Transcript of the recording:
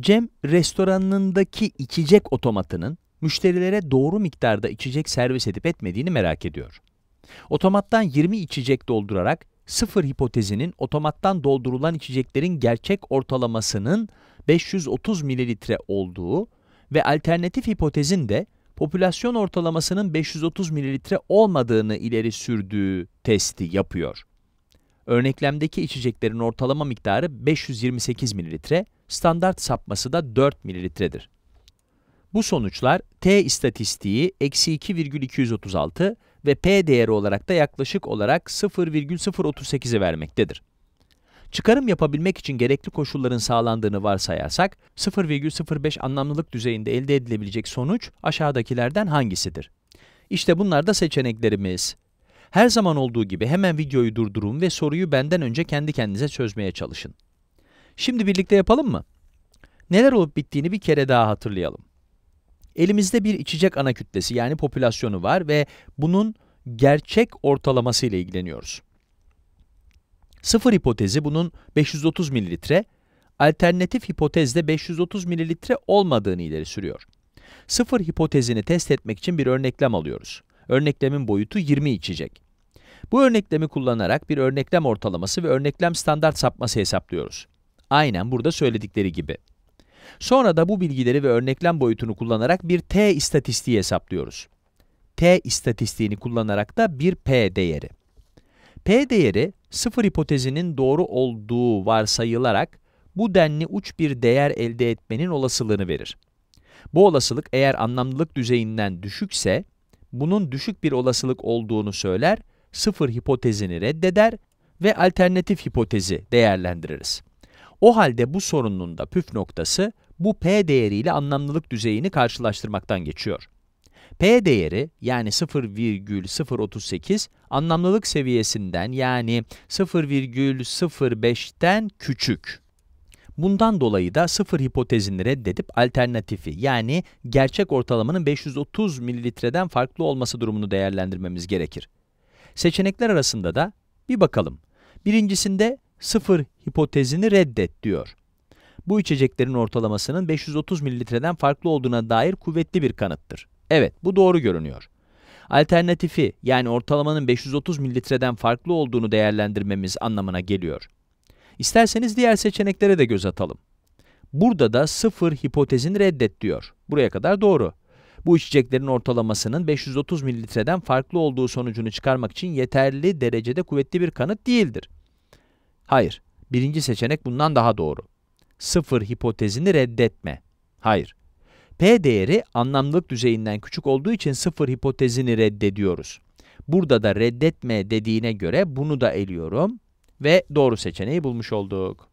Cem restoranındaki içecek otomatının müşterilere doğru miktarda içecek servis edip etmediğini merak ediyor. Otomattan 20 içecek doldurarak sıfır hipotezinin otomattan doldurulan içeceklerin gerçek ortalamasının 530 mililitre olduğu ve alternatif hipotezin de popülasyon ortalamasının 530 mililitre olmadığını ileri sürdüğü testi yapıyor. Örneklemdeki içeceklerin ortalama miktarı 528 mililitre, standart sapması da 4 mililitredir. Bu sonuçlar T istatistiği eksi 2,236 ve P değeri olarak da yaklaşık olarak 0,038'i vermektedir. Çıkarım yapabilmek için gerekli koşulların sağlandığını varsayarsak, 0,05 anlamlılık düzeyinde elde edilebilecek sonuç aşağıdakilerden hangisidir? İşte bunlar da seçeneklerimiz. Her zaman olduğu gibi hemen videoyu durdurun ve soruyu benden önce kendi kendinize çözmeye çalışın. Şimdi birlikte yapalım mı? Neler olup bittiğini bir kere daha hatırlayalım. Elimizde bir içecek ana kütlesi yani popülasyonu var ve bunun gerçek ortalaması ile ilgileniyoruz. Sıfır hipotezi bunun 530 mililitre, alternatif hipotezde 530 mililitre olmadığını ileri sürüyor. Sıfır hipotezini test etmek için bir örneklem alıyoruz. Örneklemin boyutu 20 içecek. Bu örneklemi kullanarak bir örneklem ortalaması ve örneklem standart sapması hesaplıyoruz. Aynen burada söyledikleri gibi. Sonra da bu bilgileri ve örneklem boyutunu kullanarak bir t istatistiği hesaplıyoruz. t istatistiğini kullanarak da bir p değeri. p değeri sıfır hipotezinin doğru olduğu varsayılarak bu denli uç bir değer elde etmenin olasılığını verir. Bu olasılık eğer anlamlılık düzeyinden düşükse bunun düşük bir olasılık olduğunu söyler, sıfır hipotezini reddeder ve alternatif hipotezi değerlendiririz. O halde bu sorunun da püf noktası bu p değeriyle anlamlılık düzeyini karşılaştırmaktan geçiyor. P değeri yani 0,038 anlamlılık seviyesinden yani 0,05'ten küçük. Bundan dolayı da sıfır hipotezini reddedip alternatifi yani gerçek ortalamanın 530 mililitreden farklı olması durumunu değerlendirmemiz gerekir. Seçenekler arasında da bir bakalım. Birincisinde sıfır hipotezini reddet diyor. Bu içeceklerin ortalamasının 530 mililitreden farklı olduğuna dair kuvvetli bir kanıttır. Evet, bu doğru görünüyor. Alternatifi yani ortalamanın 530 mililitreden farklı olduğunu değerlendirmemiz anlamına geliyor. İsterseniz diğer seçeneklere de göz atalım. Burada da sıfır hipotezini reddet diyor. Buraya kadar doğru. Bu içeceklerin ortalamasının 530 mililitreden farklı olduğu sonucunu çıkarmak için yeterli derecede kuvvetli bir kanıt değildir. Hayır, birinci seçenek bundan daha doğru. Sıfır hipotezini reddetme. Hayır. P değeri anlamlılık düzeyinden küçük olduğu için sıfır hipotezini reddediyoruz. Burada da reddetme dediğine göre bunu da eliyorum ve doğru seçeneği bulmuş olduk.